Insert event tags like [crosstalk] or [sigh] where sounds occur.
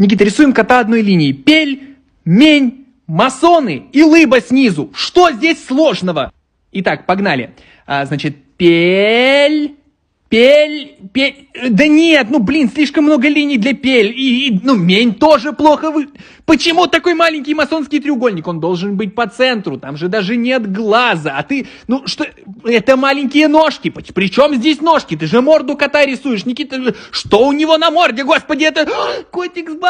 Никита, рисуем кота одной линии. Пель, мень, масоны и лыба снизу. Что здесь сложного? Итак, погнали. А, значит, пель... Пель, пель, да нет, ну блин, слишком много линий для пель, и, и ну мень тоже плохо вы... Почему такой маленький масонский треугольник? Он должен быть по центру, там же даже нет глаза, а ты, ну что, это маленькие ножки, причем здесь ножки? Ты же морду кота рисуешь, Никита, что у него на морде, господи, это... [gasps] Котик с баб...